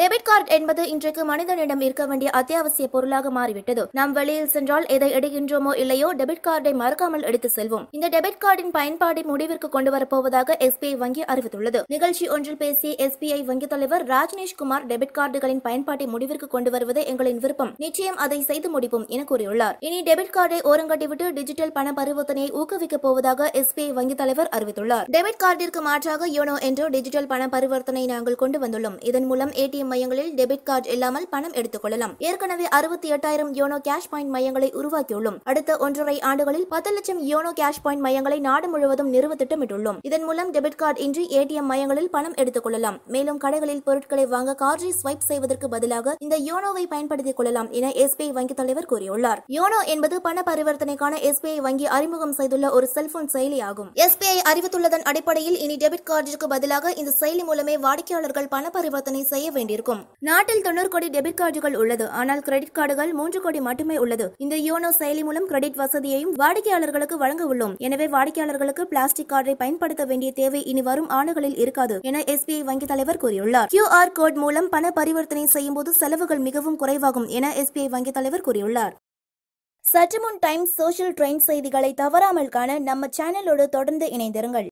debit card என்பது இன்றைக்கு மனிதனிடம் இருக்க வேண்டிய அத்தியாவசிய பொருளாக மாறிவிட்டது நாம் வெளியில் சென்றால் எதை எடுகின்றோமோ இல்லையோ டெபிட் கார்டை மறக்காமல் எடுத்து செல்வோம் இந்த டெபிட் கார்டின் பயன்பாட்டை முடிவிற்கு கொண்டு வரப்போவதாக எஸ்பிஐ வங்கி அறிவித்துள்ளது நிகழ்ச்சி ஒன்றில் பேசிய எஸ்பிஐ வங்கித் தலைவர் ராஜ்நேஷ் குமார் டெபிட் கார்டுகளின் பயன்பாட்டை முடிவிற்கு கொண்டு வருவது எங்களின் விருப்பம் நிச்சயம் அதை செய்து முடிப்போம் என கூறியுள்ளார் இனி டெபிட் கார்டை ஓரங்கட்டிவிட்டு டிஜிட்டல் பண பரிவர்த்தனையை ஊக்குவிக்கப் போவதாக எஸ்பிஐ வங்கி தலைவர் அறிவித்துள்ளார் டெபிட் கார்டிற்கு மாற்றாக யோனோ என்ற டிஜிட்டல் பண பரிவர்த்தனை நாங்கள் கொண்டு வந்துள்ளோம் இதன் மூலம் ஏடிஎம் ஏடிஎம் மையங்களில் டெபிட் கார்டு இல்லாமல் பணம் எடுத்துக்கொள்ளலாம் ஏற்கனவே அறுபத்தி எட்டாயிரம் யோனோ கேஷ் பாயிண்ட் மையங்களை உருவாக்கியுள்ளோம் அடுத்த ஒன்றரை ஆண்டுகளில் பத்து லட்சம் யோனோ கேஷ் பாயிண்ட் மையங்களை நாடு முழுவதும் நிறுவ திட்டமிட்டுள்ளோம் இதன் மூலம் டெபிட் கார்டு இன்றி ஏடிஎம் மையங்களில் பணம் எடுத்துக்கொள்ளலாம் மேலும் கடைகளில் பொருட்களை வாங்க கார்டை ஸ்வைப் செய்வதற்கு பதிலாக இந்த யோனோவை பயன்படுத்திக் கொள்ளலாம் என எஸ்பிஐ வங்கி தலைவர் கூறியுள்ளார் யோனோ என்பது பண பரிவர்த்தனைக்கான எஸ்பிஐ வங்கி அறிமுகம் செய்துள்ள ஒரு செல்போன் செயலி ஆகும் எஸ்பிஐ அறிவித்துள்ளதன் அடிப்படையில் இனி டெபிட் கார்டிற்கு பதிலாக இந்த செயலி மூலமே வாடிக்கையாளர்கள் பண பரிவர்த்தனை செய்ய வேண்டும் கொண்டிருக்கும் நாட்டில் தொண்ணூறு கோடி டெபிட் கார்டுகள் உள்ளது ஆனால் கிரெடிட் கார்டுகள் மூன்று கோடி மட்டுமே உள்ளது இந்த யோனோ செயலி மூலம் கிரெடிட் வசதியையும் வாடிக்கையாளர்களுக்கு வழங்க உள்ளோம் எனவே வாடிக்கையாளர்களுக்கு பிளாஸ்டிக் கார்டை பயன்படுத்த வேண்டிய தேவை இனி வரும் ஆண்டுகளில் இருக்காது என எஸ்பிஐ வங்கி தலைவர் கூறியுள்ளார் கியூஆர் கோட் மூலம் பண பரிவர்த்தனை செய்யும் போது செலவுகள் மிகவும் குறைவாகும் என எஸ்பிஐ வங்கி தலைவர் கூறியுள்ளார் சற்று முன் டைம்ஸ் சோஷியல் ட்ரெயின் செய்திகளை தவறாமல் காண நம்ம சேனலோடு தொடர்ந்து இணைந்திருங்கள்